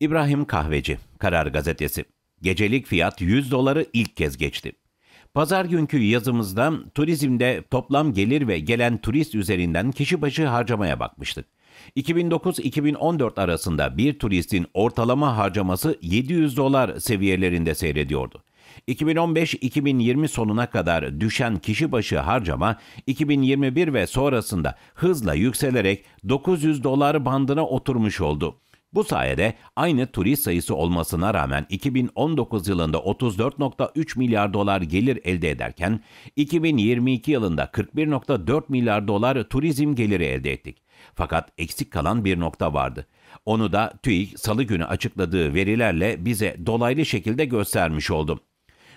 İbrahim Kahveci, Karar Gazetesi. Gecelik fiyat 100 doları ilk kez geçti. Pazar günkü yazımızda turizmde toplam gelir ve gelen turist üzerinden kişi başı harcamaya bakmıştık. 2009-2014 arasında bir turistin ortalama harcaması 700 dolar seviyelerinde seyrediyordu. 2015-2020 sonuna kadar düşen kişi başı harcama 2021 ve sonrasında hızla yükselerek 900 dolar bandına oturmuş oldu. Bu sayede aynı turist sayısı olmasına rağmen 2019 yılında 34.3 milyar dolar gelir elde ederken 2022 yılında 41.4 milyar dolar turizm geliri elde ettik. Fakat eksik kalan bir nokta vardı. Onu da TÜİK salı günü açıkladığı verilerle bize dolaylı şekilde göstermiş oldum.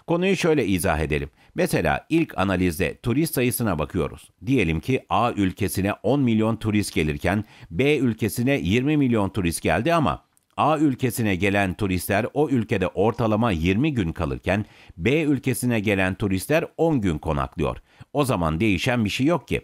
Konuyu şöyle izah edelim. Mesela ilk analizde turist sayısına bakıyoruz. Diyelim ki A ülkesine 10 milyon turist gelirken B ülkesine 20 milyon turist geldi ama A ülkesine gelen turistler o ülkede ortalama 20 gün kalırken B ülkesine gelen turistler 10 gün konaklıyor. O zaman değişen bir şey yok ki.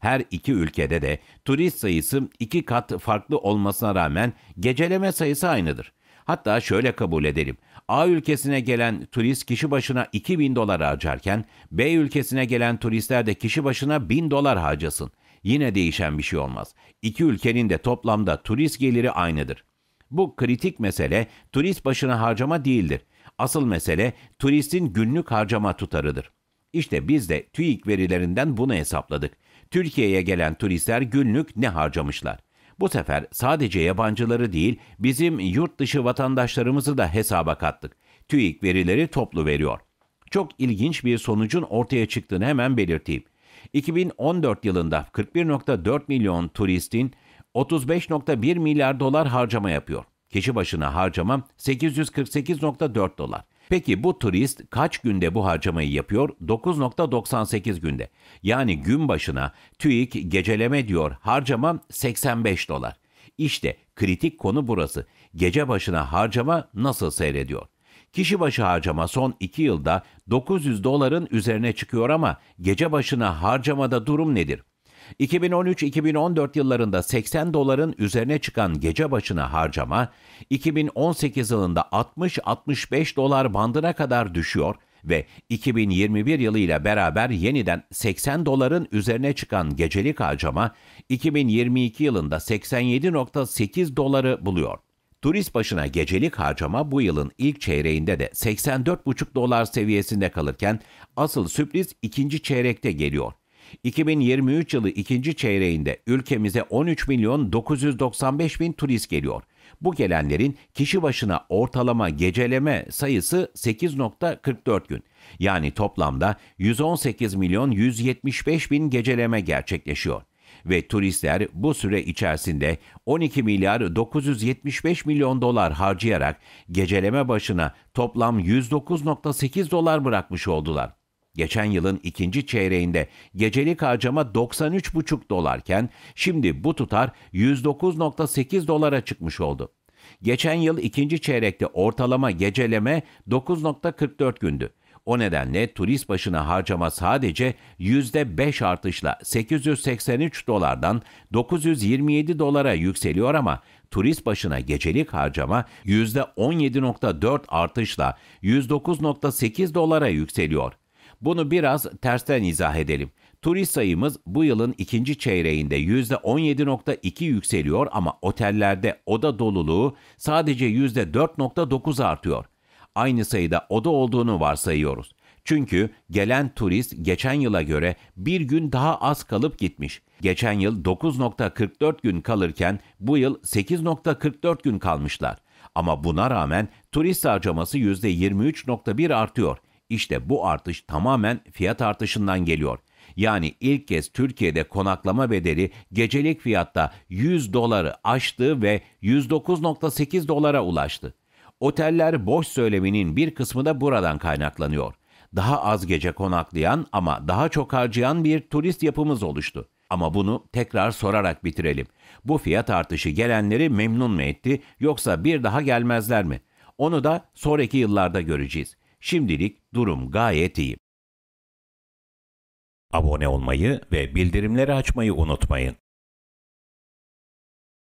Her iki ülkede de turist sayısı iki kat farklı olmasına rağmen geceleme sayısı aynıdır. Hatta şöyle kabul edelim. A ülkesine gelen turist kişi başına 2000 dolar harcarken B ülkesine gelen turistler de kişi başına 1000 dolar harcasın. Yine değişen bir şey olmaz. İki ülkenin de toplamda turist geliri aynıdır. Bu kritik mesele turist başına harcama değildir. Asıl mesele turistin günlük harcama tutarıdır. İşte biz de TÜİK verilerinden bunu hesapladık. Türkiye'ye gelen turistler günlük ne harcamışlar? Bu sefer sadece yabancıları değil, bizim yurt dışı vatandaşlarımızı da hesaba kattık. TÜİK verileri toplu veriyor. Çok ilginç bir sonucun ortaya çıktığını hemen belirteyim. 2014 yılında 41.4 milyon turistin 35.1 milyar dolar harcama yapıyor. Kişi başına harcama 848.4 dolar. Peki bu turist kaç günde bu harcamayı yapıyor? 9.98 günde. Yani gün başına TÜİK geceleme diyor harcamam 85 dolar. İşte kritik konu burası. Gece başına harcama nasıl seyrediyor? Kişi başı harcama son 2 yılda 900 doların üzerine çıkıyor ama gece başına harcamada durum nedir? 2013-2014 yıllarında 80 doların üzerine çıkan gece başına harcama, 2018 yılında 60-65 dolar bandına kadar düşüyor ve 2021 yılı ile beraber yeniden 80 doların üzerine çıkan gecelik harcama 2022 yılında 87.8 doları buluyor. Turist başına gecelik harcama bu yılın ilk çeyreğinde de 84,5 dolar seviyesinde kalırken asıl sürpriz ikinci çeyrekte geliyor. 2023 yılı ikinci çeyreğinde ülkemize 13 milyon 995 bin turist geliyor. Bu gelenlerin kişi başına ortalama geceleme sayısı 8.44 gün. Yani toplamda 118 milyon 175 bin geceleme gerçekleşiyor ve turistler bu süre içerisinde 12 milyar 975 milyon dolar harcayarak geceleme başına toplam 109.8 dolar bırakmış oldular. Geçen yılın ikinci çeyreğinde gecelik harcama 93,5 dolarken şimdi bu tutar 109,8 dolara çıkmış oldu. Geçen yıl ikinci çeyrekte ortalama geceleme 9,44 gündü. O nedenle turist başına harcama sadece %5 artışla 883 dolardan 927 dolara yükseliyor ama turist başına gecelik harcama %17.4 artışla 109.8 dolara yükseliyor. Bunu biraz tersten izah edelim. Turist sayımız bu yılın ikinci çeyreğinde %17.2 yükseliyor ama otellerde oda doluluğu sadece %4.9 artıyor. Aynı sayıda oda olduğunu varsayıyoruz. Çünkü gelen turist geçen yıla göre bir gün daha az kalıp gitmiş. Geçen yıl 9.44 gün kalırken bu yıl 8.44 gün kalmışlar. Ama buna rağmen turist harcaması %23.1 artıyor. İşte bu artış tamamen fiyat artışından geliyor. Yani ilk kez Türkiye'de konaklama bedeli gecelik fiyatta 100 doları aştı ve 109.8 dolara ulaştı. Oteller boş söyleminin bir kısmı da buradan kaynaklanıyor. Daha az gece konaklayan ama daha çok harcayan bir turist yapımız oluştu. Ama bunu tekrar sorarak bitirelim. Bu fiyat artışı gelenleri memnun mu etti yoksa bir daha gelmezler mi? Onu da sonraki yıllarda göreceğiz. Şimdilik durum gayet iyi. Abone olmayı ve bildirimleri açmayı unutmayın.